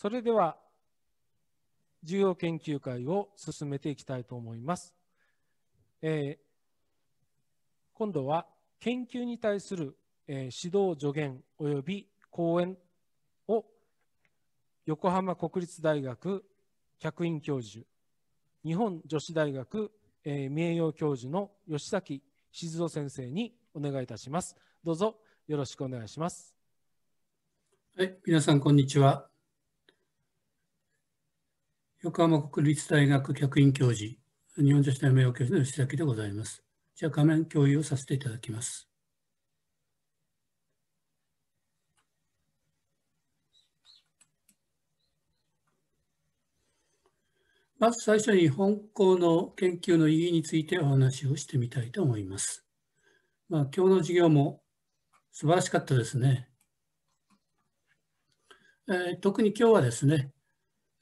それでは、重要研究会を進めていきたいと思います。えー、今度は、研究に対する、えー、指導助言及び講演を横浜国立大学客員教授、日本女子大学、えー、名誉教授の吉崎静夫先生にお願いいたします。どうぞよろしくお願いします。はい、皆さんこんにちは。横浜国立大学客員教授、日本女子大名誉教授の吉崎でございます。じゃあ画面共有をさせていただきます。まず最初に本校の研究の意義についてお話をしてみたいと思います。まあ、今日の授業も素晴らしかったですね。えー、特に今日はですね、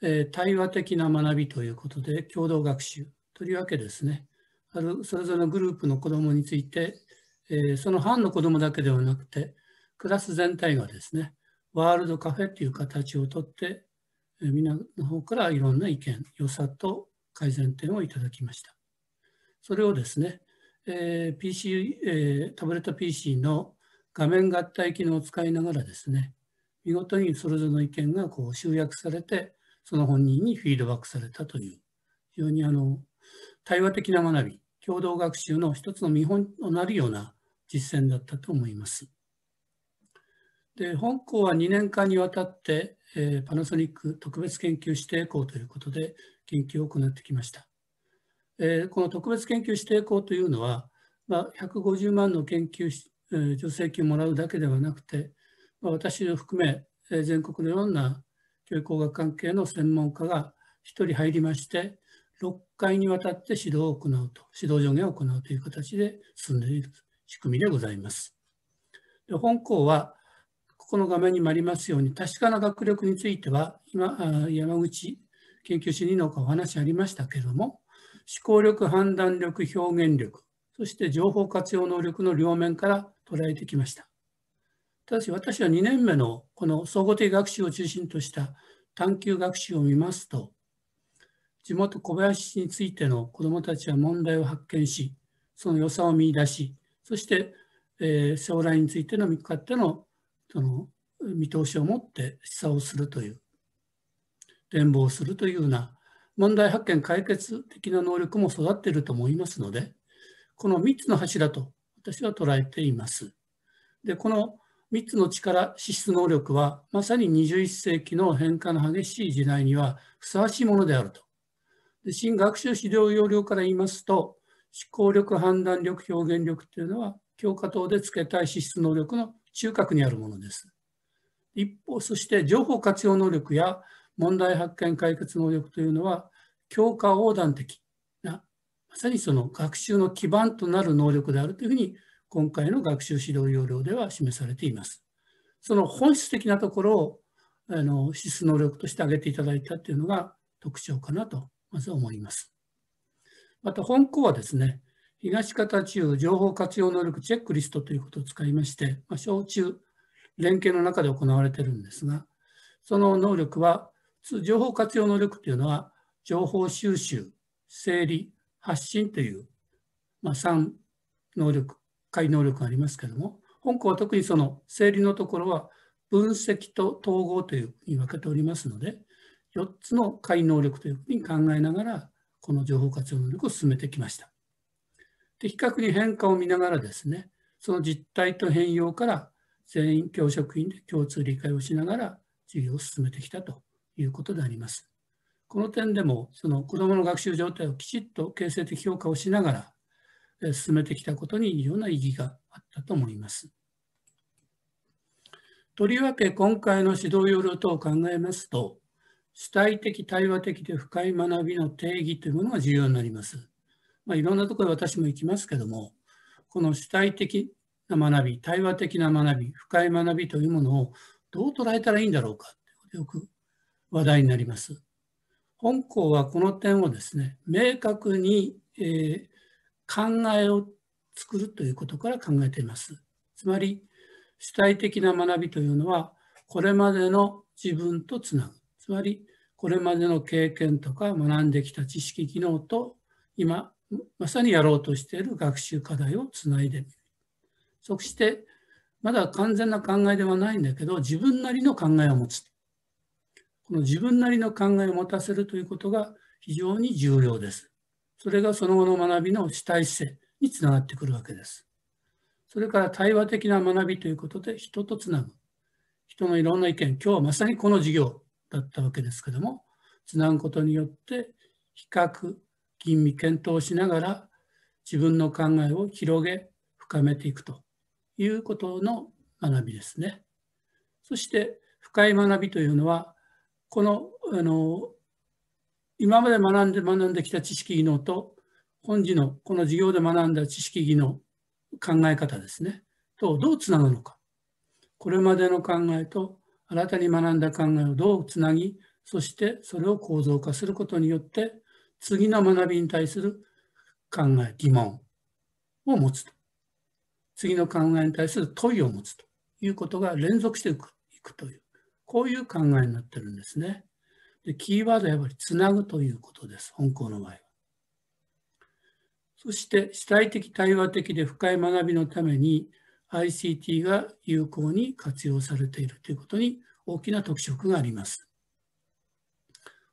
えー、対話的な学びということで、共同学習というわけですね。あるそれぞれのグループの子どもについて、えー、その班の子どもだけではなくて、クラス全体がですね、ワールドカフェという形をとって、えー、皆の方からいろんな意見、良さと改善点をいただきました。それをですね、えー、PC、えー、タブレット PC の画面合体機能を使いながらですね、見事にそれぞれの意見がこう集約されて、その本人にフィードバックされたという非常にあの対話的な学び共同学習の一つの見本となるような実践だったと思います。で本校は2年間にわたって、えー、パナソニック特別研究指定校ということで研究を行ってきました。えー、この特別研究指定校というのは、まあ、150万の研究、えー、助成金をもらうだけではなくて、まあ、私を含め、えー、全国のような教育工学関係の専門家が1人入りまして、6回にわたって指導を行うと、指導助言を行うという形で進んでいる仕組みでございます。で本校は、ここの画面にもありますように、確かな学力については、今、山口研究主任のお話ありましたけれども、思考力、判断力、表現力、そして情報活用能力の両面から捉えてきました。ただし私は2年目のこの総合的学習を中心とした探究学習を見ますと地元小林市についての子どもたちは問題を発見しその良さを見出しそして、えー、将来についての見方のその見通しを持って示唆をするという展望するというような問題発見解決的な能力も育っていると思いますのでこの3つの柱と私は捉えています。でこの3つの力、資質能力は、まさに21世紀の変化の激しい時代にはふさわしいものであると。で新学習指導要領から言いますと、思考力、判断力、表現力というのは、教科等でつけたい資質能力の中核にあるものです。一方、そして情報活用能力や問題発見解決能力というのは、教科横断的な、まさにその学習の基盤となる能力であるというふうに今回の学習指導要領では示されています。その本質的なところをあの資質能力として挙げていただいたというのが特徴かなとまず思います。また本校はですね、東方中情報活用能力チェックリストということを使いまして、まあ、小中連携の中で行われてるんですが、その能力は、情報活用能力というのは、情報収集、整理、発信という、まあ、3能力解能力がありますけども本校は特にその整理のところは分析と統合というふうに分けておりますので4つの解能力というふうに考えながらこの情報活用能力を進めてきました。で比較に変化を見ながらですねその実態と変容から全員教職員で共通理解をしながら授業を進めてきたということであります。この点でもその子どもの学習状態をきちっと形成的評価をしながら進めてきたことに異常な意義があったと思います。とりわけ今回の指導要領等を考えますと、主体的、対話的で深い学びの定義というものが重要になります。まあ、いろんなところで私も行きますけども、この主体的な学び、対話的な学び、深い学びというものをどう捉えたらいいんだろうかよく話題になります。本校はこの点をですね、明確に、えー、考えを作るということから考えています。つまり主体的な学びというのはこれまでの自分とつなぐつまりこれまでの経験とか学んできた知識技能と今まさにやろうとしている学習課題をつないでみるそしてまだ完全な考えではないんだけど自分なりの考えを持つこの自分なりの考えを持たせるということが非常に重要ですそれがその後の学びの主体性につながってくるわけです。それから対話的な学びということで人とつなぐ。人のいろんな意見、今日はまさにこの授業だったわけですけども、つなぐことによって比較、吟味、検討しながら自分の考えを広げ、深めていくということの学びですね。そして深い学びというのは、このあの今まで学んで学んできた知識技能と本次のこの授業で学んだ知識技能考え方ですねとどうつなぐのかこれまでの考えと新たに学んだ考えをどうつなぎそしてそれを構造化することによって次の学びに対する考え疑問を持つと次の考えに対する問いを持つということが連続していくというこういう考えになってるんですね。でキーワードはやっぱりつなぐということです、本校の場合は。そして主体的対話的で深い学びのために ICT が有効に活用されているということに大きな特色があります。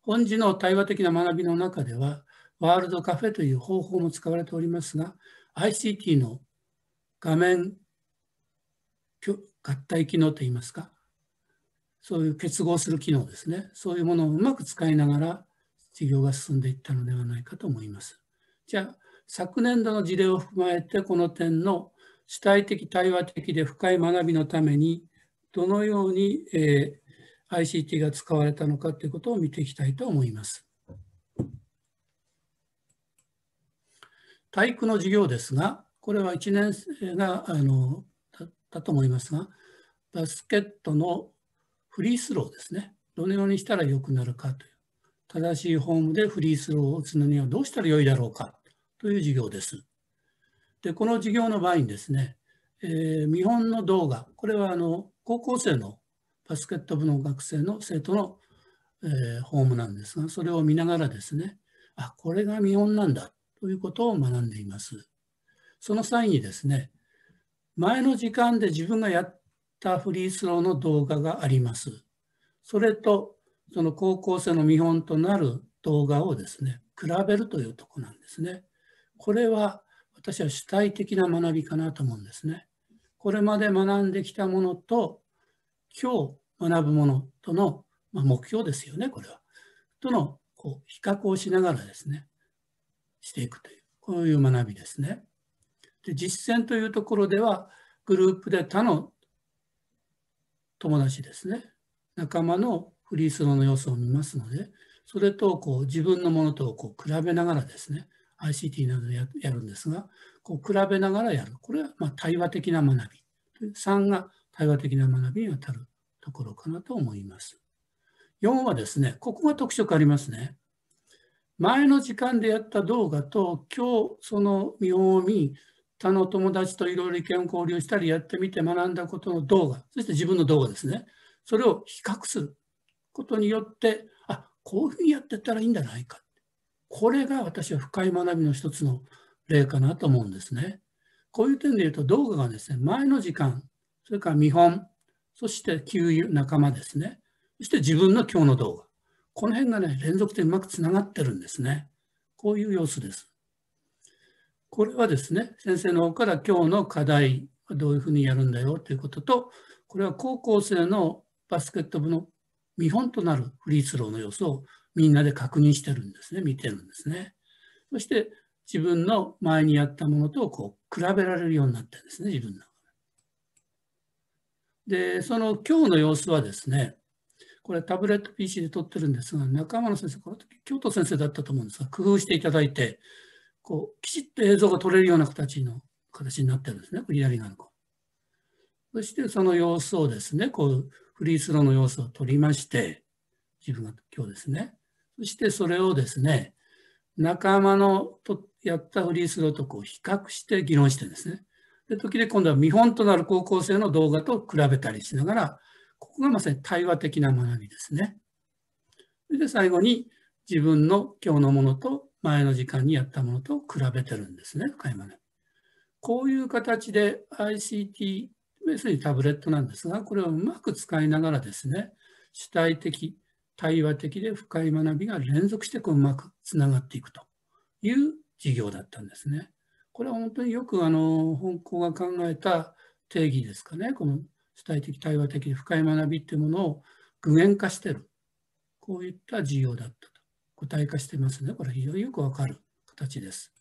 本次の対話的な学びの中ではワールドカフェという方法も使われておりますが ICT の画面合体機能といいますかそういう結合する機能ですね、そういうものをうまく使いながら事業が進んでいったのではないかと思います。じゃあ、昨年度の事例を踏まえて、この点の主体的、対話的で深い学びのために、どのように、えー、ICT が使われたのかということを見ていきたいと思います。体育の授業ですが、これは1年生があのだったと思いますが、バスケットのフリースローですね。どのようにしたら良くなるかという。正しいフォームでフリースローを打つのにはどうしたら良いだろうかという授業です。で、この授業の場合にですね、えー、見本の動画、これはあの高校生のバスケット部の学生の生徒の、えー、ホームなんですが、それを見ながらですね、あ、これが見本なんだということを学んでいます。その際にですね、前の時間で自分がやったフリースローの動画があります。それと、その高校生の見本となる動画をですね、比べるというとこなんですね。これは私は主体的な学びかなと思うんですね。これまで学んできたものと、今日学ぶものとの、まあ、目標ですよね、これは。とのこう比較をしながらですね、していくという、こういう学びですね。で実践というところでは、グループで他の友達ですね、仲間のフリースローの様子を見ますので、それとこう自分のものとこう比べながらですね、ICT などでやるんですが、こう比べながらやる。これはま対話的な学び。3が対話的な学びにあたるところかなと思います。4はですね、ここが特色ありますね。前の時間でやった動画と今日その見本を見他の友達といろいろ意見を交流したりやってみて学んだことの動画、そして自分の動画ですね。それを比較することによって、あ、こういうふうにやってったらいいんじゃないか。これが私は深い学びの一つの例かなと思うんですね。こういう点で言うと動画がですね、前の時間、それから見本、そして給油仲間ですね。そして自分の今日の動画。この辺がね、連続でうまくつながってるんですね。こういう様子です。これはですね、先生の方から今日の課題、はどういうふうにやるんだよということと、これは高校生のバスケット部の見本となるフリースローの様子をみんなで確認してるんですね、見てるんですね。そして自分の前にやったものとこう比べられるようになってるんですね、自分ので。で、その今日の様子はですね、これタブレット PC で撮ってるんですが、中村先生、この時京都先生だったと思うんですが、工夫していただいて、こう、きちっと映像が撮れるような形の、形になってるんですね、左側の子。そしてその様子をですね、こう、フリースローの様子を撮りまして、自分が今日ですね。そしてそれをですね、仲間のとやったフリースローとこう比較して議論してですね。で、時で今度は見本となる高校生の動画と比べたりしながら、ここがまさに対話的な学びですね。それで最後に自分の今日のものと前の時間にやったものと比べてるんですね、深いまで。こういう形で ICT、要するにタブレットなんですが、これをうまく使いながらですね、主体的、対話的で深い学びが連続してこううまくつながっていくという事業だったんですね。これは本当によくあの本校が考えた定義ですかね、この主体的、対話的で深い学びっていうものを具現化してる、こういった事業だった具体化してますね。これ非常によくわかる形です。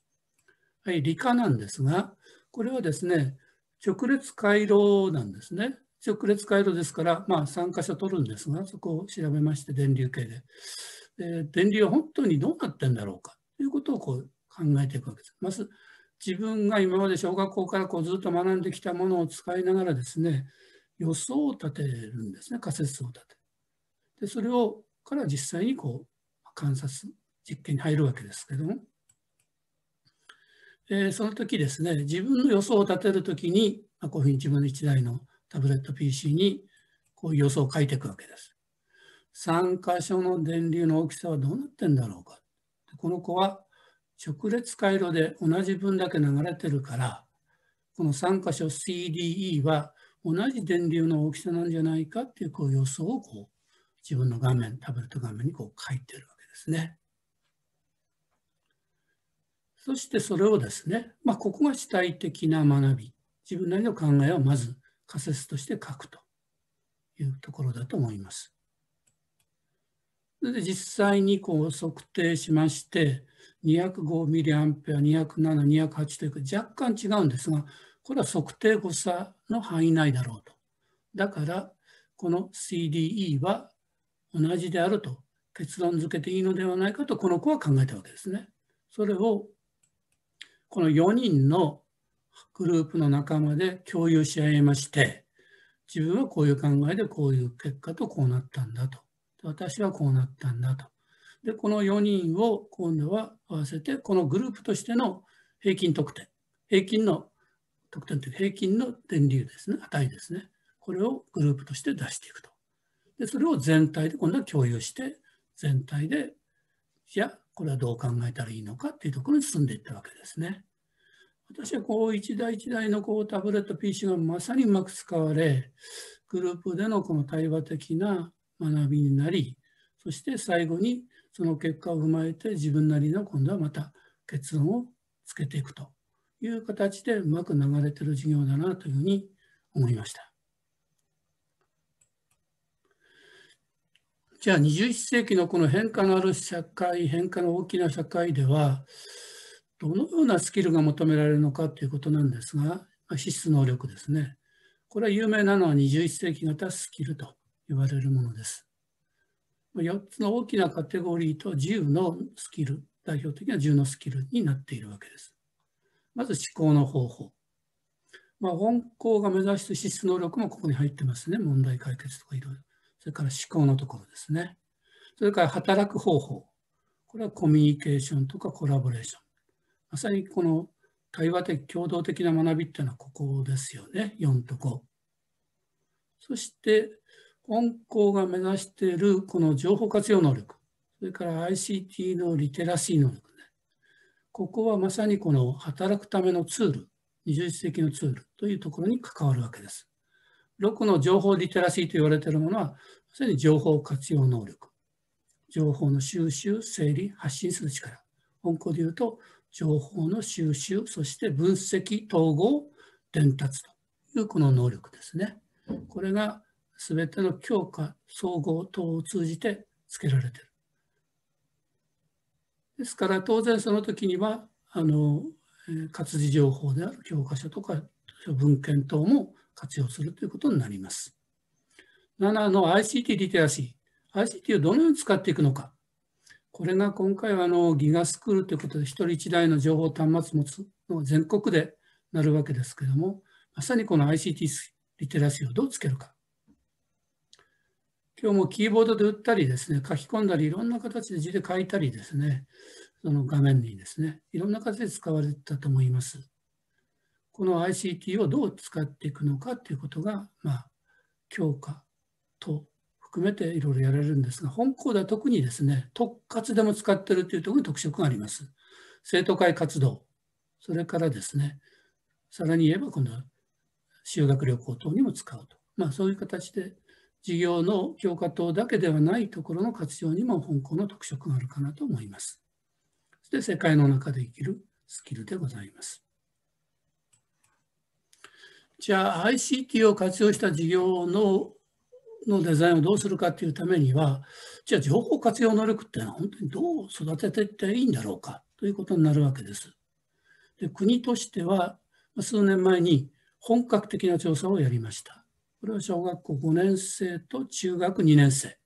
はい、理科なんですが、これはですね、直列回路なんですね。直列回路ですから、まあ、3箇所取るんですが、そこを調べまして、電流計で。で電流は本当にどうなってんだろうかということをこう考えていくわけです。まず、自分が今まで小学校からこうずっと学んできたものを使いながらですね、予想を立てるんですね、仮説を立てでそれをから実際にこう観察実験に入るわけですけども、えー、その時ですね自分の予想を立てる時に、まあ、こういうふうに自分の1台のタブレット PC にこういう予想を書いていくわけです。3箇所の電流の大きさはどうなってんだろうか。この子は直列回路で同じ分だけ流れてるからこの3箇所 CDE は同じ電流の大きさなんじゃないかっていうこう予想をこう自分の画面タブレット画面にこう書いてるわけです。ですね。そしてそれをですね、まあ、ここが主体的な学び、自分なりの考えをまず仮説として書くというところだと思います。で実際にこう測定しまして、205ミリアンペア、207、208というか若干違うんですが、これは測定誤差の範囲内だろうと。だから、この CDE は同じであると結論づけていいのではないかとこの子は考えたわけですね。それをこの4人のグループの仲間で共有し合いまして自分はこういう考えでこういう結果とこうなったんだと私はこうなったんだとでこの4人を今度は合わせてこのグループとしての平均得点平均の得点という平均の電流ですね値ですねこれをグループとして出していくとでそれを全体で今度は共有して全体で、いや、これはどう考えたらいいのかっていうところに進んでいったわけですね。私はこう一台一台のこうタブレット PC がまさにうまく使われ、グループでのこの対話的な学びになり、そして最後にその結果を踏まえて自分なりの今度はまた結論をつけていくという形でうまく流れてる授業だなというふうに思いました。じゃあ21世紀のこの変化のある社会変化の大きな社会ではどのようなスキルが求められるのかということなんですが資質能力ですねこれは有名なのは21世紀型スキルと言われるものです4つの大きなカテゴリーと10のスキル代表的な10のスキルになっているわけですまず思考の方法まあ、本校が目指す資質能力もここに入ってますね。問題解決とかいろいろ。それから思考のところですね。それから働く方法。これはコミュニケーションとかコラボレーション。まさにこの対話的、共同的な学びっていうのはここですよね。4と5。そして、本校が目指しているこの情報活用能力。それから ICT のリテラシー能力ね。ここはまさにこの働くためのツール、二重質的のツールというところに関わるわけです。6の情報リテラシーと言われているものは、すでに情報活用能力、情報の収集、整理、発信する力、本校で言うと、情報の収集、そして分析、統合、伝達というこの能力ですね。これが全ての強化、総合等を通じてつけられている。ですから当然その時にはあの活字情報である教科書とか文献等も活用するということになります。7の ICT リテラシー、ICT をどのように使っていくのか。これが今回はあのギガスクールということで、一人一台の情報端末持つのが全国でなるわけですけども、まさにこの ICT リテラシーをどうつけるか。今日もキーボードで打ったりですね、書き込んだり、いろんな形で字で書いたりですね、その画面にですね、いろんな形で使われてたと思います。この ICT をどう使っていくのかということが、まあ、強化と含めていろいろやられるんですが、本校では特にですね、特活でも使ってるというところに特色があります。生徒会活動、それからですね、さらに言えばこの修学旅行等にも使うと。まあ、そういう形で事業の強化等だけではないところの活用にも本校の特色があるかなと思います。そして世界の中で生きるスキルでございます。じゃあ ICT を活用した事業ののデザインをどうするかっていうためにはじゃあ情報活用能力っていうのは本当にどう育てていっていいんだろうかということになるわけです。で国としては数年前に本格的な調査をやりました。これは小学校5年生と中学2年生。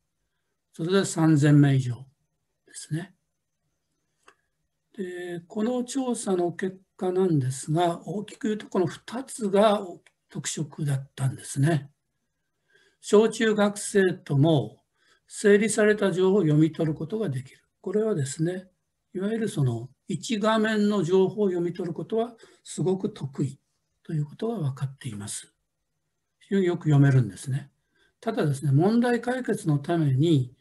それで3000名以上ですね。でこの調査の結家なんですが大きく言うとこの2つが特色だったんですね。小中学生とも整理された情報を読み取ることができる。これはですねいわゆるその1画面の情報を読み取ることはすごく得意ということが分かっています。非常によく読めるんですね。ただですね問題解決のために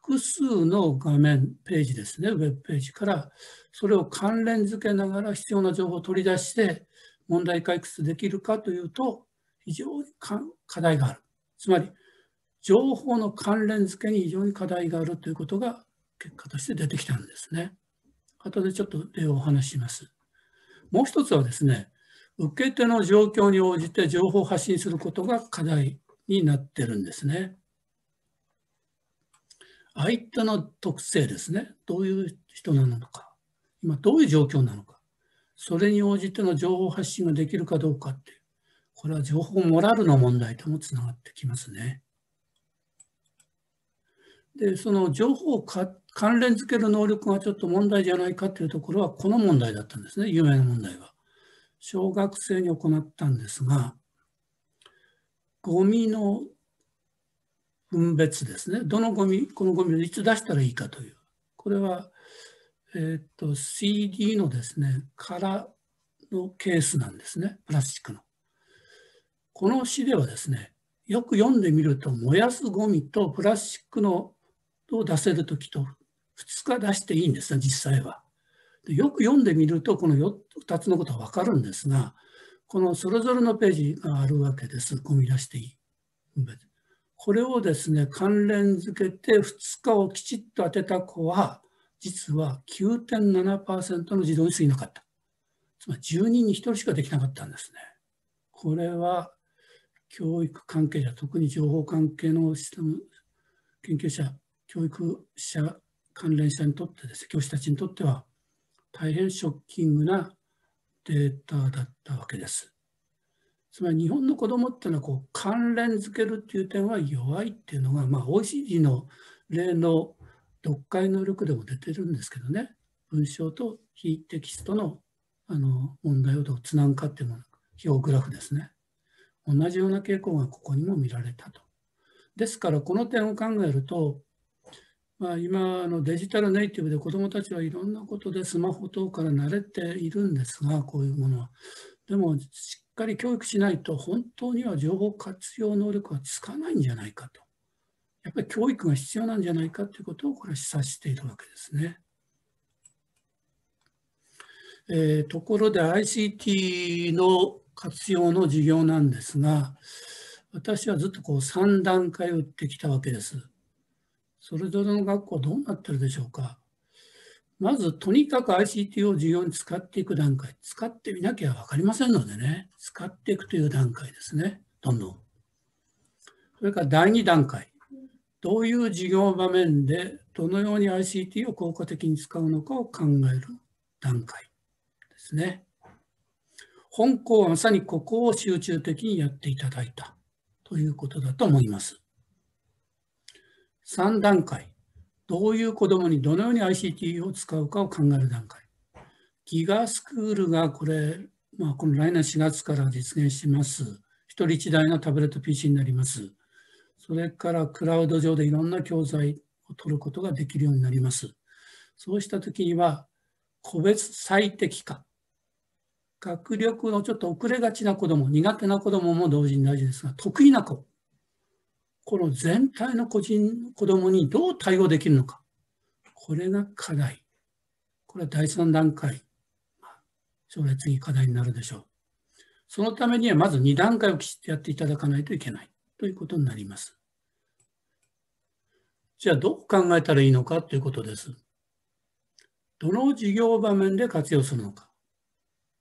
複数の画面、ページですね、ウェブページから、それを関連付けながら必要な情報を取り出して、問題解決できるかというと、非常に課題がある。つまり、情報の関連付けに非常に課題があるということが結果として出てきたんですね。後でちょっと例をお話しします。もう一つはですね、受け手の状況に応じて情報を発信することが課題になってるんですね。相手の特性ですね。どういう人なのか。今どういう状況なのか。それに応じての情報発信ができるかどうかっていう。これは情報モラルの問題ともつながってきますね。で、その情報を関連づける能力がちょっと問題じゃないかっていうところは、この問題だったんですね、有名な問題は。小学生に行ったんですが、ゴミの分別ですね。どのゴミ、このゴミをいつ出したらいいかという。これは、えー、っと、CD のですね、殻のケースなんですね。プラスチックの。この詩ではですね、よく読んでみると、燃やすゴミとプラスチックのを出せる時と2日出していいんですね、実際は。でよく読んでみると、この 4, 2つのことは分かるんですが、このそれぞれのページがあるわけです、ゴミ出していい。分別これをですね、関連付けて2日をきちっと当てた子は、実は9.7%の児童に過ぎなかった。つまり10人に1人しかできなかったんですね。これは教育関係者、特に情報関係のシステム研究者、教育者関連者にとってですね、教師たちにとっては大変ショッキングなデータだったわけです。つまり日本の子どもっていうのはこう関連づけるっていう点は弱いっていうのが、まあ、OECD の例の読解能力でも出てるんですけどね文章と非テキストのあの問題をどうつなぐかっていうの表グラフですね同じような傾向がここにも見られたとですからこの点を考えると、まあ、今のデジタルネイティブで子どもたちはいろんなことでスマホ等から慣れているんですがこういうものはでもしっかり教育しないと本当には情報活用能力はつかないんじゃないかとやっぱり教育が必要なんじゃないかということをこれは示唆しているわけですね。えー、ところで ICT の活用の授業なんですが私はずっとこう3段階を打ってきたわけです。それぞれの学校どうなってるでしょうかまずとにかく ICT を授業に使っていく段階、使ってみなきゃ分かりませんのでね、使っていくという段階ですね、どんどん。それから第2段階、どういう授業場面でどのように ICT を効果的に使うのかを考える段階ですね。本校はまさにここを集中的にやっていただいたということだと思います。3段階。どういう子どもにどのように ICT を使うかを考える段階。ギガスクールがこれ、まあ、この来年4月から実現します。一人一台のタブレット PC になります。それからクラウド上でいろんな教材を取ることができるようになります。そうしたときには、個別最適化。学力のちょっと遅れがちな子ども、苦手な子どもも同時に大事ですが、得意な子この全体の個人、子供にどう対応できるのか。これが課題。これは第3段階。将来次課題になるでしょう。そのためにはまず2段階をきちっとやっていただかないといけないということになります。じゃあどう考えたらいいのかということです。どの事業場面で活用するのか。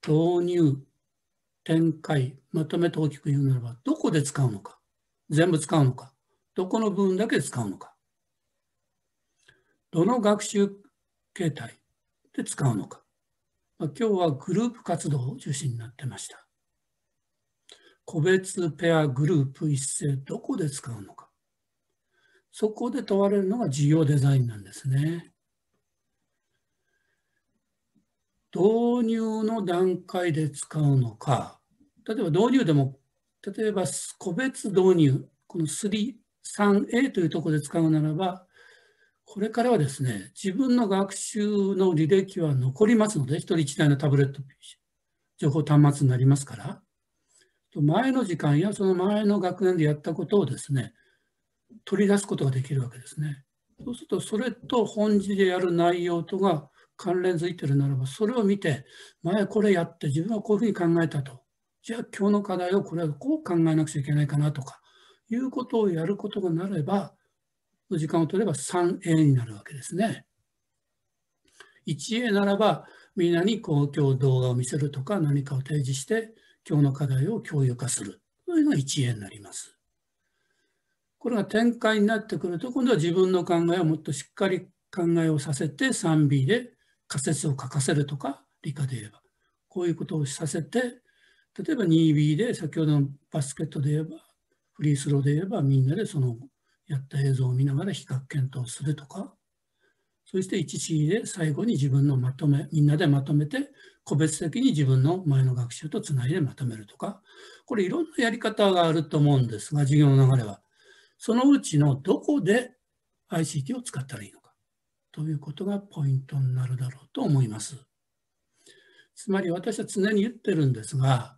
導入、展開、まとめて大きく言うならば、どこで使うのか。全部使うのか。どこの部分だけ使うのか、どの学習形態で使うのか、まあ、今日はグループ活動を中心になってました。個別ペアグループ一斉どこで使うのか、そこで問われるのが事業デザインなんですね。導入の段階で使うのか、例えば導入でも、例えば個別導入、この3 3a というところで使うならば、これからはですね、自分の学習の履歴は残りますので、一人一台のタブレット情報端末になりますから、前の時間やその前の学年でやったことをですね、取り出すことができるわけですね。そうすると、それと本字でやる内容とが関連づいてるならば、それを見て、前これやって、自分はこういうふうに考えたと。じゃあ、今日の課題をこれはこう考えなくちゃいけないかなとか、いうことをやることがなれば、時間を取れば 3A になるわけですね。1A ならば、みんなに公共動画を見せるとか何かを提示して、今日の課題を共有化するというのが 1A になります。これが展開になってくると、今度は自分の考えをもっとしっかり考えをさせて 3B で仮説を書かせるとか、理科で言えば。こういうことをさせて、例えば 2B で先ほどのバスケットで言えばフリースローで言えばみんなでそのやった映像を見ながら比較検討するとか、そして一次で最後に自分のまとめ、みんなでまとめて、個別的に自分の前の学習とつないでまとめるとか、これいろんなやり方があると思うんですが、授業の流れは。そのうちのどこで ICT を使ったらいいのか、ということがポイントになるだろうと思います。つまり私は常に言ってるんですが、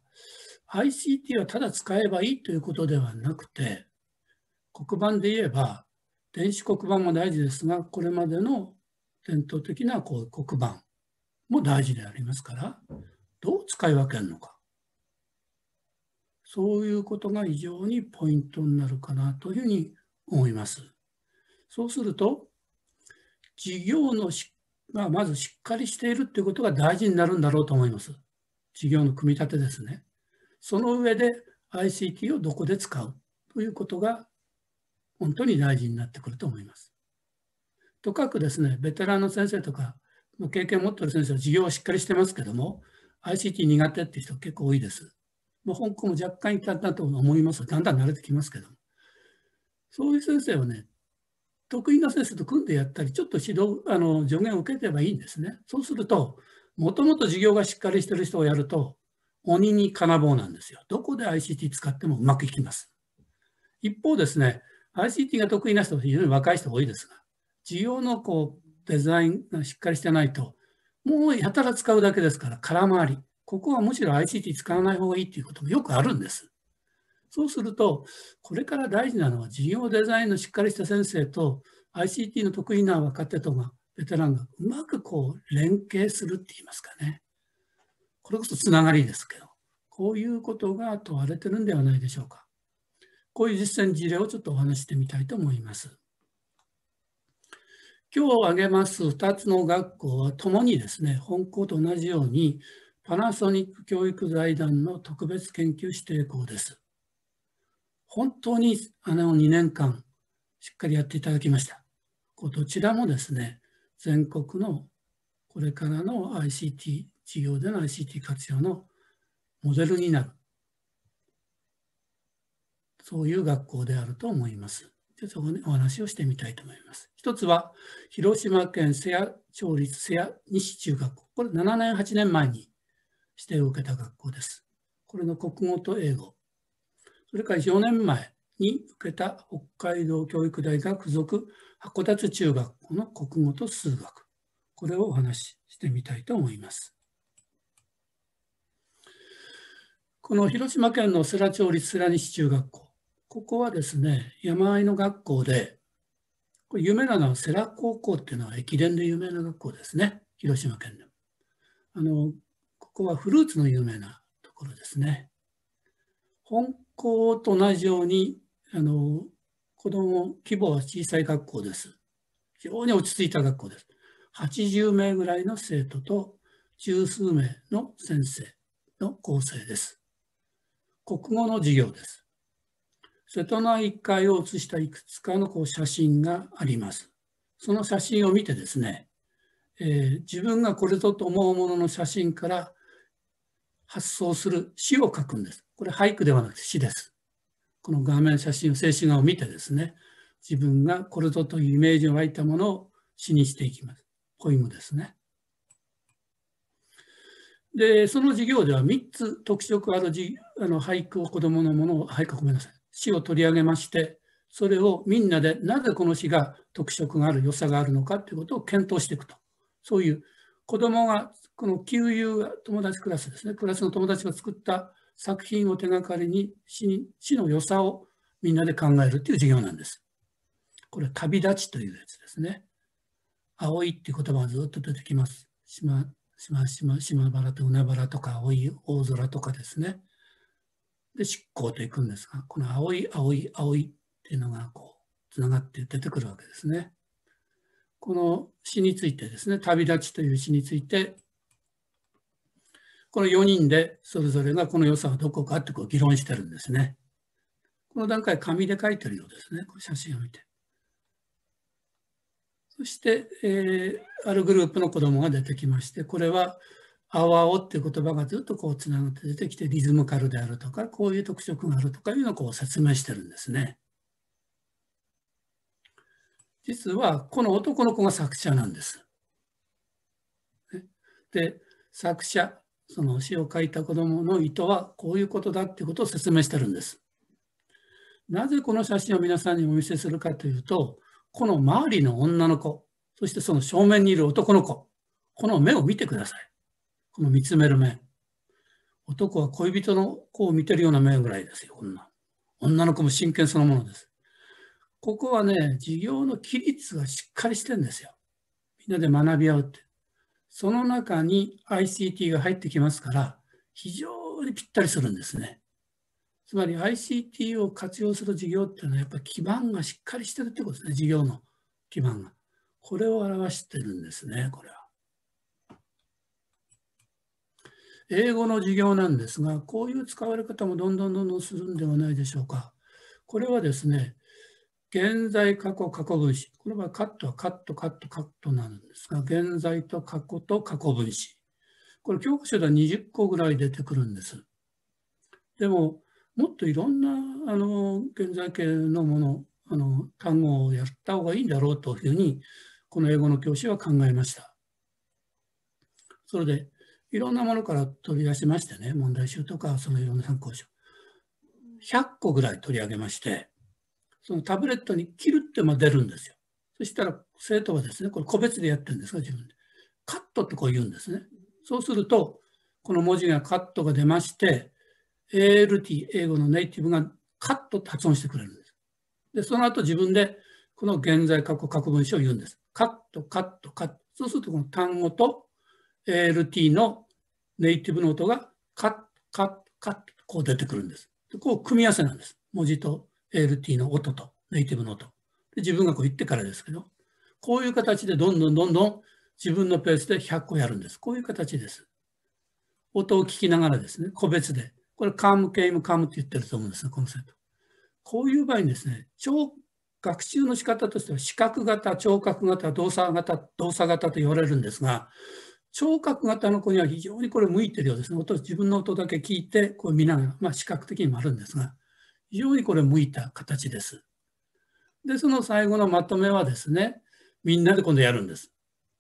ICT はただ使えばいいということではなくて、黒板で言えば、電子黒板も大事ですが、これまでの伝統的なこう黒板も大事でありますから、どう使い分けるのか。そういうことが非常にポイントになるかなというふうに思います。そうすると、事業のし、まあ、まずしっかりしているということが大事になるんだろうと思います。事業の組み立てですね。その上で ICT をどこで使うということが本当に大事になってくると思います。とかくですね、ベテランの先生とか、経験を持ってる先生は授業はしっかりしてますけども、ICT 苦手っていう人結構多いです。まあ、香港も若干いたんだと思います。だんだん慣れてきますけども。そういう先生はね、得意な先生と組んでやったり、ちょっと指導、あの助言を受けてればいいんですね。そうすると、もともと授業がしっかりしてる人をやると、鬼に金棒なんですよ。どこで ICT 使ってもうまくいきます。一方ですね、ICT が得意な人は非常に若い人多いですが、需要のこうデザインがしっかりしてないと、もうやたら使うだけですから空回り。ここはむしろ ICT 使わない方がいいということもよくあるんです。そうすると、これから大事なのは事業デザインのしっかりした先生と ICT の得意な若手とがベテランがうまくこう連携するって言いますかね。これこそつながりですけど、こういうことが問われてるんではないでしょうか。こういう実践事例をちょっとお話してみたいと思います。今日挙げます2つの学校はともにですね、本校と同じようにパナソニック教育財団の特別研究指定校です。本当にあの2年間しっかりやっていただきました。こうどちらもですね、全国のこれからの ICT 事業での ICT 活用のモデルになる。そういう学校であると思います。でそこにお話をしてみたいと思います。一つは、広島県瀬谷町立瀬谷西中学校。これ7年、8年前に指定を受けた学校です。これの国語と英語。それから4年前に受けた北海道教育大学附属函館中学校の国語と数学。これをお話ししてみたいと思います。この広島県の世羅町立世羅西中学校、ここはですね、山あいの学校で、これ有名なのは世羅高校っていうのは駅伝で有名な学校ですね、広島県でも。あの、ここはフルーツの有名なところですね。本校と同じように、あの、子供、規模は小さい学校です。非常に落ち着いた学校です。80名ぐらいの生徒と十数名の先生の構成です。国語の授業です。瀬戸内海を写したいくつかのこう写真があります。その写真を見てですね、えー、自分がこれぞと思うものの写真から発想する詩を書くんです。これ俳句ではなくて詩です。この画面写真を静止画を見てですね、自分がこれぞというイメージを湧いたものを詩にしていきます。ポイムですね。で、その授業では3つ特色あるじあの俳句を子供のものを、俳句ごめんなさい、詩を取り上げまして、それをみんなでなぜこの詩が特色がある、良さがあるのかということを検討していくと。そういう子供がこの旧友友達クラスですね、クラスの友達が作った作品を手がかりに詩詩の良さをみんなで考えるという授業なんです。これ、旅立ちというやつですね。青いっていう言葉がずっと出てきます。島島島原と海原とか青い大空とかですねで執行と行くんですがこの青い青い青いっていうのがこうつながって出てくるわけですねこの詩についてですね旅立ちという詩についてこの4人でそれぞれがこの良さはどこかってこう議論してるんですねこの段階紙で書いてるようですねこれ写真を見てそして、えー、あるグループの子供が出てきまして、これは、あわおっていう言葉がずっとこうつながって出てきて、リズムカルであるとか、こういう特色があるとかいうのをこう説明してるんですね。実は、この男の子が作者なんです。で、作者、その詩を書いた子供の意図はこういうことだっていうことを説明してるんです。なぜこの写真を皆さんにお見せするかというと、この周りの女の子、そしてその正面にいる男の子、この目を見てください。この見つめる目。男は恋人の子を見てるような目ぐらいですよ、女女の子も真剣そのものです。ここはね、事業の規律がしっかりしてんですよ。みんなで学び合うって。その中に ICT が入ってきますから、非常にぴったりするんですね。つまり ICT を活用する事業っていうのはやっぱ基盤がしっかりしてるってことですね事業の基盤がこれを表してるんですねこれは英語の授業なんですがこういう使われ方もどんどんどんどんするんではないでしょうかこれはですね現在過去過去分子これはカットはカットカットカットなんですが現在と過去と過去分子これ教科書では20個ぐらい出てくるんですでももっといろんなあの現在形のものあの単語をやった方がいいんだろうというふうにこの英語の教師は考えました。それでいろんなものから取り出しましてね問題集とかそのいろんな参考書100個ぐらい取り上げましてそのタブレットに切るってまあ出るんですよ。そしたら生徒はですねこれ個別でやってるんですか自分でカットってこう言うんですね。そうするとこの文字がカットが出まして ALT、英語のネイティブがカッと発音してくれるんです。で、その後自分でこの現在過去過去分詞を言うんです。カット、カット、カット。そうするとこの単語と ALT のネイティブの音がカット、カット、カット、こう出てくるんです。でこう組み合わせなんです。文字と ALT の音とネイティブの音。で自分がこう言ってからですけど、こういう形でどんどんどんどん自分のペースで100個やるんです。こういう形です。音を聞きながらですね、個別で。これ、カーム、ケイム、カムって言ってると思うんですね、このセット。こういう場合にですね、超学習の仕方としては視覚型、聴覚型、動作型、動作型と言われるんですが、聴覚型の子には非常にこれ向いてるようですね。音自分の音だけ聞いて、こう見ながら、まあ視覚的にもあるんですが、非常にこれ向いた形です。で、その最後のまとめはですね、みんなで今度やるんです。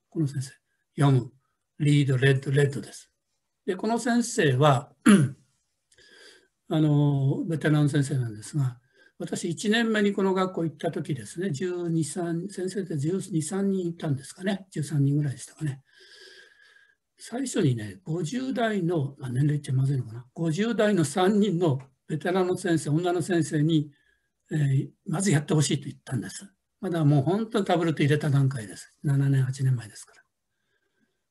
この先生、読む、リード、レッド、レッドです。で、この先生はあのベテラン先生なんですが私1年目にこの学校行った時ですね12 3先生って123人いたんですかね13人ぐらいでしたかね最初にね50代の、まあ、年齢っちゃまずいのかな50代の3人のベテランの先生女の先生に、えー、まずやってほしいと言ったんですまだもう本当にタブレット入れた段階です7年8年前ですから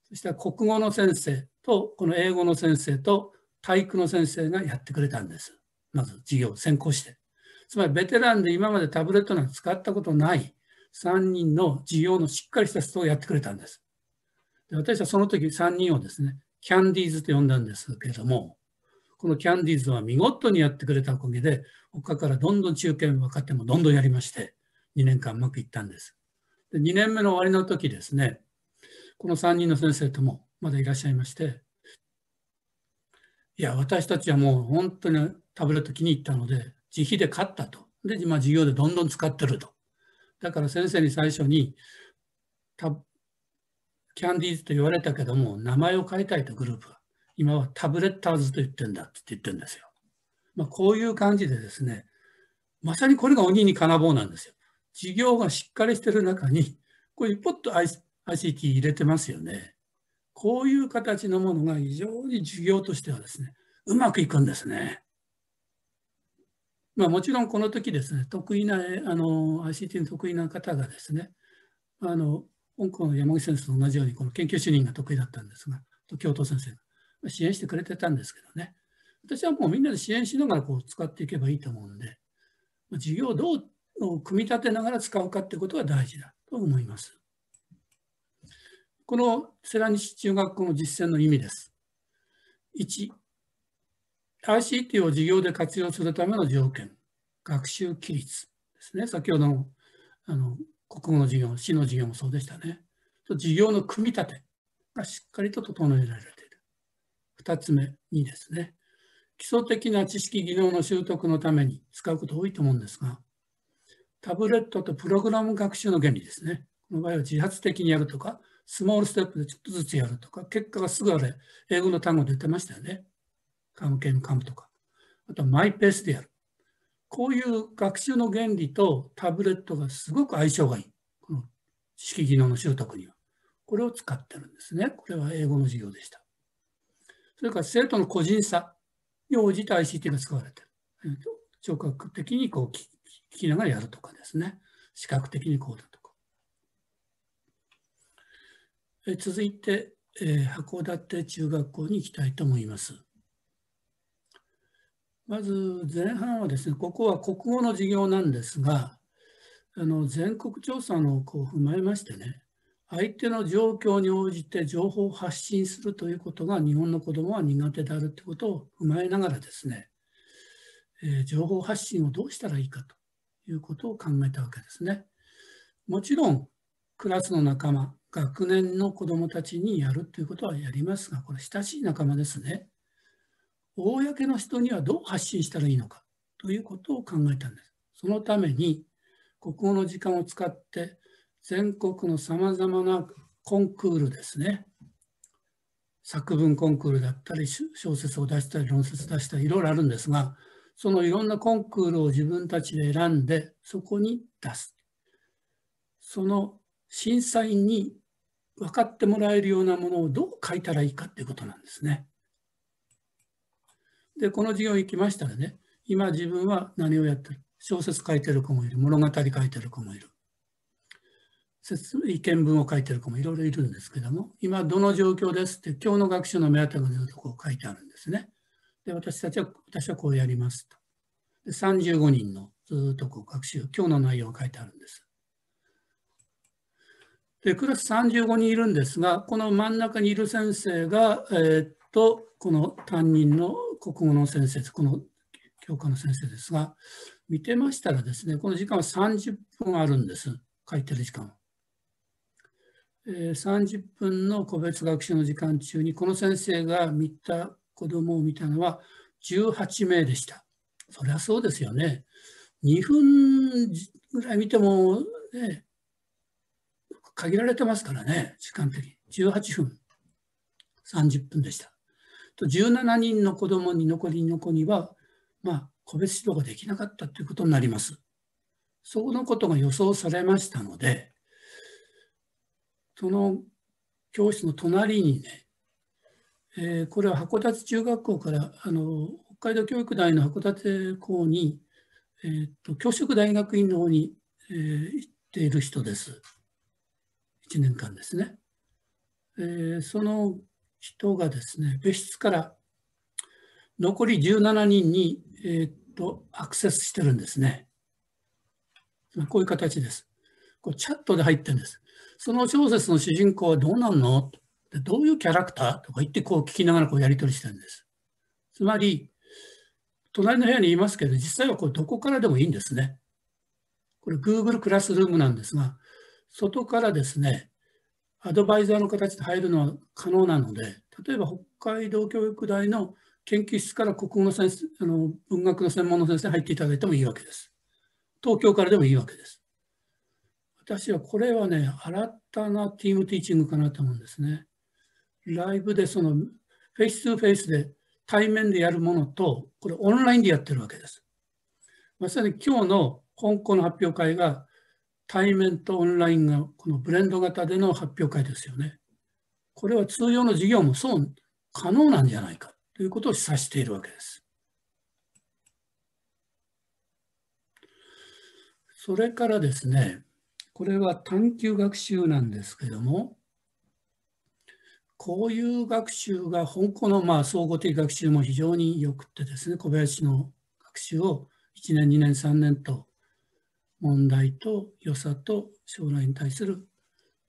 そしたら国語の先生とこの英語の先生と体育の先生がやってくれたんです。まず授業を先行して。つまりベテランで今までタブレットなんか使ったことない3人の授業のしっかりした人をやってくれたんです。で私はその時3人をですね、キャンディーズと呼んだんですけれども、このキャンディーズは見事にやってくれたおかげで、他からどんどん中堅若手もどんどんやりまして、2年間うまくいったんです。で2年目の終わりの時ですね、この3人の先生ともまだいらっしゃいまして、いや、私たちはもう本当にタブレット気に入ったので、自費で買ったと。で、今、授業でどんどん使ってると。だから先生に最初に、キャンディーズと言われたけども、名前を変えたいとグループは。今はタブレッターズと言ってんだって言ってるんですよ。まあ、こういう感じでですね、まさにこれが鬼に金棒なんですよ。事業がしっかりしてる中に、こういうポッと ICT 入れてますよね。こういう形のものが非常に授業としてはですね、うまくいくんですね。まあ、もちろんこの時ですね、得意な、あの、ICT の得意な方がですね、あの、香港の山口先生と同じように、この研究主任が得意だったんですが、教頭先生が支援してくれてたんですけどね、私はもうみんなで支援しながらこう使っていけばいいと思うんで、授業をどう組み立てながら使うかってことが大事だと思います。この世西中学校の実践の意味です。1、ICT を授業で活用するための条件、学習規律ですね。先ほどのあの国語の授業、市の授業もそうでしたね。授業の組み立てがしっかりと整えられている。2つ目にですね、基礎的な知識技能の習得のために使うこと多いと思うんですが、タブレットとプログラム学習の原理ですね。この場合は自発的にやるとか、スモールステップでちょっとずつやるとか、結果がすぐあれ、英語の単語で言ってましたよね。関係の幹部とか。あとマイペースでやる。こういう学習の原理とタブレットがすごく相性がいい。この知識技能の習得には。これを使ってるんですね。これは英語の授業でした。それから生徒の個人差に応じて ICT が使われてる。聴覚的にこう聞きながらやるとかですね。視覚的にこうだと。え続いて、え函館中学校に行きたいと思います。まず前半はですね、ここは国語の授業なんですが、あの全国調査のこう踏まえましてね、相手の状況に応じて情報を発信するということが日本の子どもは苦手であるということを踏まえながらですね、え情報発信をどうしたらいいかということを考えたわけですね。もちろんクラスの仲間学年の子どもたちにやるということはやりますが、これ親しい仲間ですね。公の人にはどう発信したらいいのかということを考えたんです。そのために国語の時間を使って全国のさまざまなコンクールですね。作文コンクールだったり小説を出したり論説出したりいろいろあるんですがそのいろんなコンクールを自分たちで選んでそこに出すその審査員に分かってもらえるようなものをどう書いたらいいかっていうことなんですね。でこの授業行きましたらね今自分は何をやってる小説書いてる子もいる物語書いてる子もいる説意見文を書いてる子もいろいろいるんですけども今どの状況ですって今日の学習の目当てのとこを書いてあるんですね。で私たちは私はこうやりますと。で35人のずっとこう学習今日の内容を書いてあるんです。でクラス35人いるんですがこの真ん中にいる先生が、えー、っとこの担任の国語の先生この教科の先生ですが見てましたらですねこの時間は30分あるんです書いてる時間。えー、30分の個別学習の時間中にこの先生が見た子どもを見たのは18名でした。そりゃそうですよね。2分ぐらい見ても、ね、限られてますからね、時間的に。18分、30分でした。と17人の子供に残りの子には、まあ、個別指導ができなかったということになります。そこのことが予想されましたので、その教室の隣にね、えー、これは函館中学校からあの北海道教育大の函館校に、えーと教職大学院の方に、えー、行っている人です。1年間ですね。えー、その人がですね、別室から残り17人に、えー、っとアクセスしてるんですね。こういう形です。こうチャットで入ってるんです。その小説の主人公はどうなんのでどういうキャラクターとか言ってこう聞きながらこうやり取りしてるんです。つまり、隣の部屋にいますけど、実際はこれどこからでもいいんですね。これ Google クラスルームなんですが、外からですね、アドバイザーの形で入るのは可能なので、例えば北海道教育大の研究室から国語の先生あの文学の専門の先生入っていただいてもいいわけです。東京からでもいいわけです。私はこれはね、新たなティームティーチングかなと思うんですね。ライブでそのフェイス2フェイスで対面でやるものと、これオンラインでやってるわけです。まさに今日の香港の発表会が対面とオンラインがこのブレンド型での発表会ですよね。これは通常の事業もそう可能なんじゃないかということを示唆しているわけです。それからですね、これは探究学習なんですけども、こういう学習が本校のまあ総合的学習も非常によくてですね、小林の学習を1年、2年、3年と問題と良さと将来に対する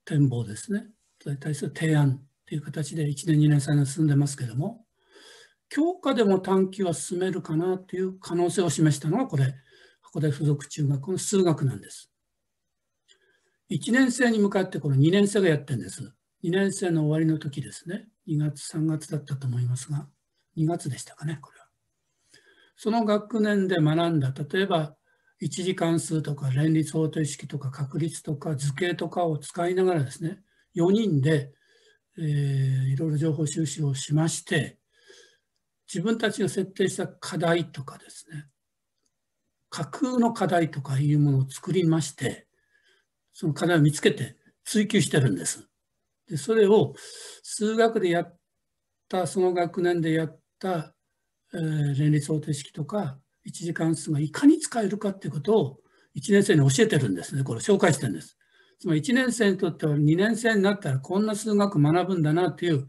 展望ですね。それに対する提案という形で1年2年3年進んでますけども、教科でも探究は進めるかなという可能性を示したのがこれ、箱根附属中学の数学なんです。1年生に向かってこの2年生がやってるんです。2年生の終わりの時ですね。2月、3月だったと思いますが、2月でしたかね、これは。その学年で学んだ、例えば一次関数とか連立方程式とか確率とか図形とかを使いながらですね4人で、えー、いろいろ情報収集をしまして自分たちが設定した課題とかですね架空の課題とかいうものを作りましてその課題を見つけて追求してるんです。でそれを数学でやったその学年でやった、えー、連立方程式とか1次関数がいかに使えるかっていうことを1年生に教えてるんですね。これ紹介してるんです。つまり1年生にとっては2年生になったらこんな数学学ぶんだなっていう、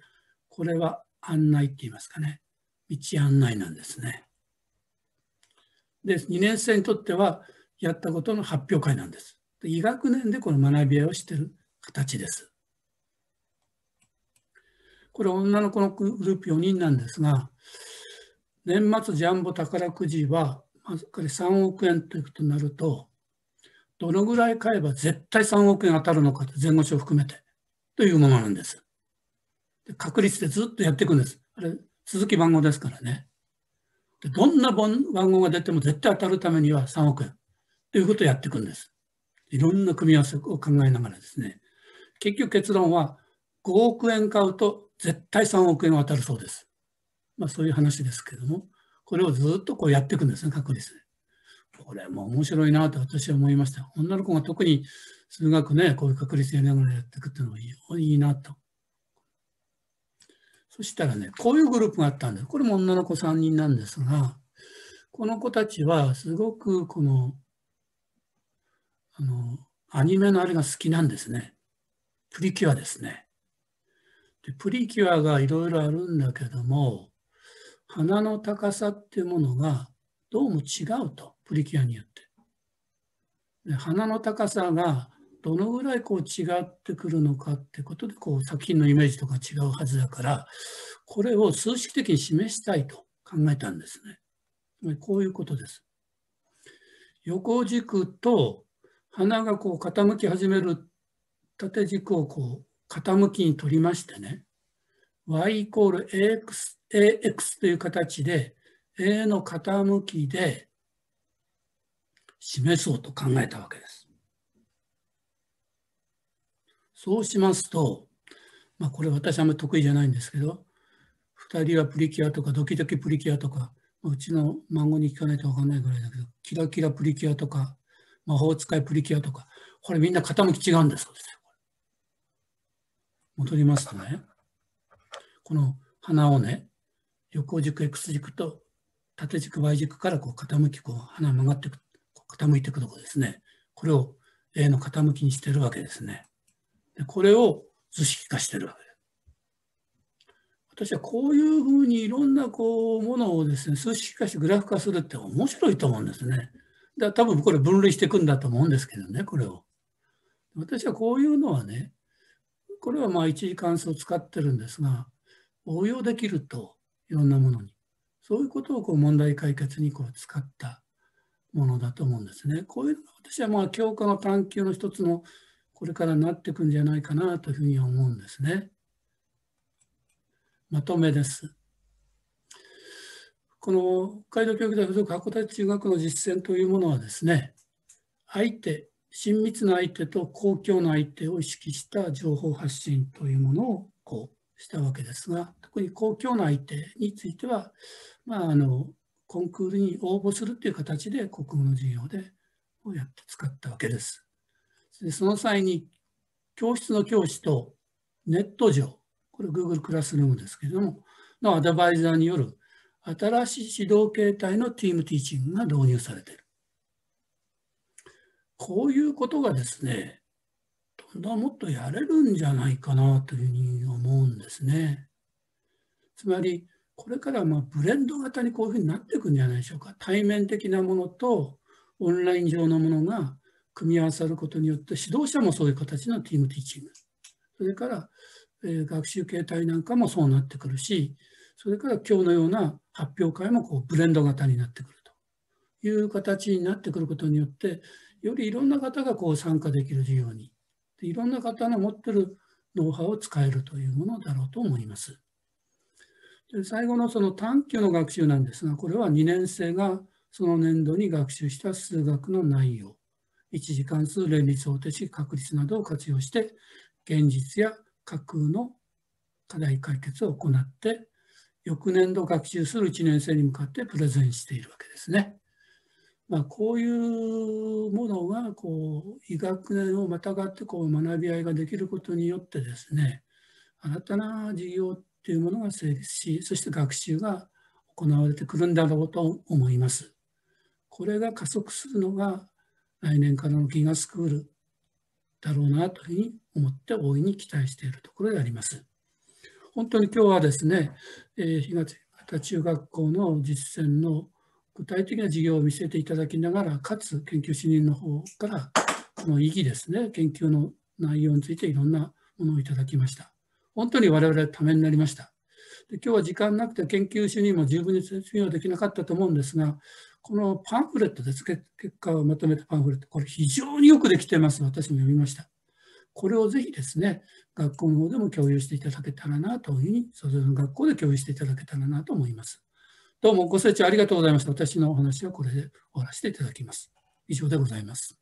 これは案内って言いますかね。道案内なんですね。で、2年生にとってはやったことの発表会なんです。で医学年でこの学び合いをしてる形です。これ女の子のグループ4人なんですが、年末ジャンボ宝くじは、まずこれ3億円ということになると、どのぐらい買えば絶対3億円当たるのかと、前後賞含めて、というものなんです。で確率でずっとやっていくんです。あれ、続き番号ですからね。でどんな番号が出ても絶対当たるためには3億円ということをやっていくんです。いろんな組み合わせを考えながらですね。結局結論は5億円買うと絶対3億円当たるそうです。まあ、そういう話ですけども、これをずっとこうやっていくんですね、確率で。これも面白いなと私は思いました。女の子が特に数学ね、こういう確率やりながらやっていくっていうのがいいいなと。そしたらね、こういうグループがあったんです。これも女の子3人なんですが、この子たちはすごくこの、あの、アニメのあれが好きなんですね。プリキュアですね。でプリキュアがいろいろあるんだけども、鼻の高さっていうものがどうも違うと、プリキュアによって。で鼻の高さがどのぐらいこう違ってくるのかってことでこう作品のイメージとか違うはずだからこれを数式的に示したいと考えたんですね。こういうことです。横軸と鼻がこう傾き始める縦軸をこう傾きに取りましてね y ax AX という形で A の傾きで示そうと考えたわけです。そうしますと、まあ、これ私あんまり得意じゃないんですけど、2人はプリキュアとかドキドキプリキュアとか、うちの孫に聞かないと分かんないぐらいだけど、キラキラプリキュアとか、魔法使いプリキュアとか、これみんな傾き違うんです戻りますとね、この鼻をね、横軸 X 軸と縦軸 Y 軸からこう傾きこう鼻曲がっていく傾いていくとこですねこれを A の傾きにしてるわけですねでこれを図式化してるわけです私はこういうふうにいろんなこうものをですね数式化してグラフ化するって面白いと思うんですねだ多分これ分類していくんだと思うんですけどねこれを私はこういうのはねこれはまあ一次関数を使ってるんですが応用できるといろんなものに。そういうことをこう問題解決にこう使ったものだと思うんですね。こういうのが私はまあ教科の探究の一つのこれからなっていくんじゃないかなというふうに思うんですね。まとめです。この北海道教育大附属函館中学の実践というものはですね、相手、親密な相手と公共の相手を意識した情報発信というものをこしたわけですが特に公共の相手については、まあ、あのコンクールに応募するという形で国語の授業でをやって使ったわけです。でその際に教室の教師とネット上これ Google クラスルームですけれどものアドバイザーによる新しい指導形態のティームティーチングが導入されている。こういうことがですね、本当はもっとやれるんじゃないかなというふうに思うんですね。つまりこれからまブレンド型にこういうふうになっていくんじゃないでしょうか。対面的なものとオンライン上のものが組み合わさることによって指導者もそういう形のティームティーチングそれから、え学習形態なんかもそうなってくるしそれから今日のような発表会もこうブレンド型になってくるという形になってくることによってよりいろんな方がこう参加できる授業にいろんな方の持ってるノウハウを使えるというものだろうと思います。で最後のその探究の学習なんですが、これは2年生がその年度に学習した数学の内容、一次関数、連立方程式、確率などを活用して、現実や架空の課題解決を行って、翌年度学習する1年生に向かってプレゼンしているわけですね。まあ、こういうものがこう医学年をまたがってこう学び合いができることによってですね新たな事業っていうものが成立しそして学習が行われてくるんだろうと思います。これが加速するのが来年からのギガスクールだろうなというふうに思って大いに期待しているところであります。本当に今日はですね、えー、東方中学校の実践の具体的な事業を見せていただきながら、かつ研究主任の方から、この意義ですね、研究の内容についていろんなものをいただきました。本当に我々はためになりました。で今日は時間なくて研究主任も十分に説明はできなかったと思うんですが、このパンフレットです結果をまとめたパンフレット、これ非常によくできてます。私も読みました。これをぜひですね、学校の方でも共有していただけたらなというふうに、それぞれの学校で共有していただけたらなと思います。どうもご清聴ありがとうございました。私のお話はこれで終わらせていただきます。以上でございます。